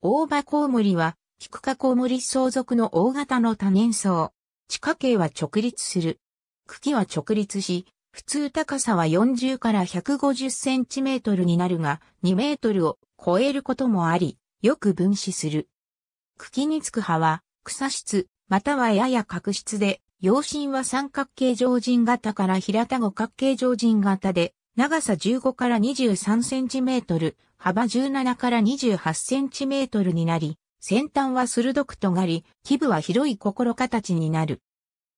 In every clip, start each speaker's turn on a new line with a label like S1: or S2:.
S1: 大葉コウモリは、菊花科コウモリ相続の大型の多年草。地下茎は直立する。茎は直立し、普通高さは40から150センチメートルになるが、2メートルを超えることもあり、よく分子する。茎につく葉は、草質、またはやや角質で、葉身は三角形上人型から平田五角形上人型で、長さ15から23センチメートル、幅17から28センチメートルになり、先端は鋭く尖り、基部は広い心形になる。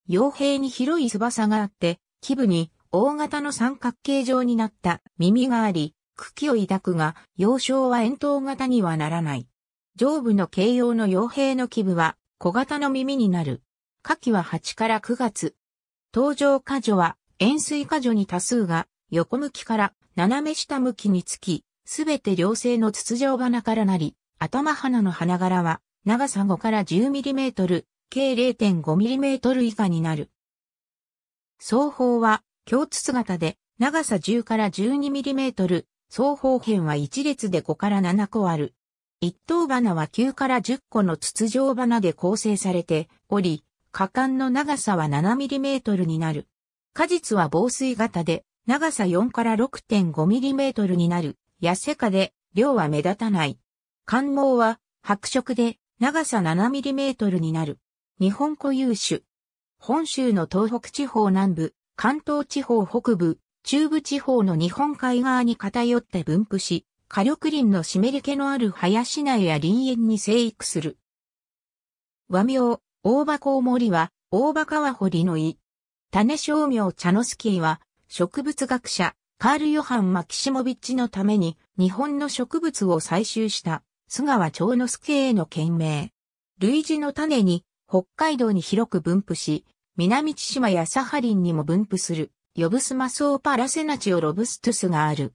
S1: 傭兵に広い翼があって、基部に大型の三角形状になった耳があり、茎を抱くが、幼少は円筒型にはならない。上部の形容の傭兵の基部は小型の耳になる。下記は8から9月。登場過女は円錐過女に多数が横向きから斜め下向きにつき、すべて両性の筒状花からなり、頭花の花柄は長さ5から 10mm、計 0.5mm 以下になる。双方は共筒型で長さ10から 12mm、双方辺は1列で5から7個ある。一等花は9から10個の筒状花で構成されており、果管の長さは 7mm になる。果実は防水型で長さ4から 6.5mm になる、痩せかで、量は目立たない。関毛は、白色で、長さ 7mm になる。日本固有種。本州の東北地方南部、関東地方北部、中部地方の日本海側に偏って分布し、火力林の湿り気のある林内や林園に生育する。和名、大葉コウモリは、大葉川堀の井。種商名茶のスキーは、植物学者、カール・ヨハン・マキシモビッチのために日本の植物を採集した菅川長之助への懸命。類似の種に北海道に広く分布し、南千島やサハリンにも分布する、ヨブスマスオパラセナチオロブストゥスがある。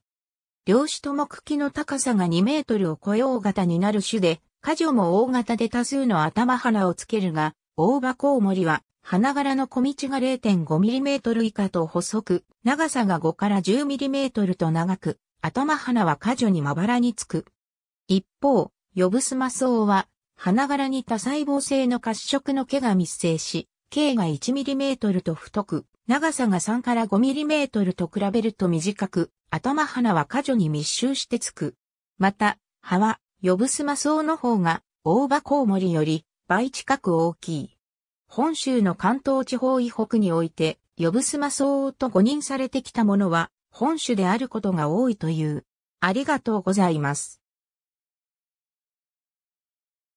S1: 両種とも茎の高さが2メートルを超え大型になる種で、果樹も大型で多数の頭花をつけるが、大葉コウモリは花柄の小道が 0.5mm 以下と細く、長さが5から 10mm と長く、頭花は過剰にまばらにつく。一方、ヨブスマソウは、花柄に多細胞性の褐色の毛が密生し、径が 1mm と太く、長さが3から 5mm と比べると短く、頭花は過剰に密集してつく。また、葉は、ヨブスマソウの方が、大葉コウモリより倍近く大きい。本州の関東地方以北において、呼ぶすま相応と誤認されてきたものは、本州であることが多いという。ありがとうございます。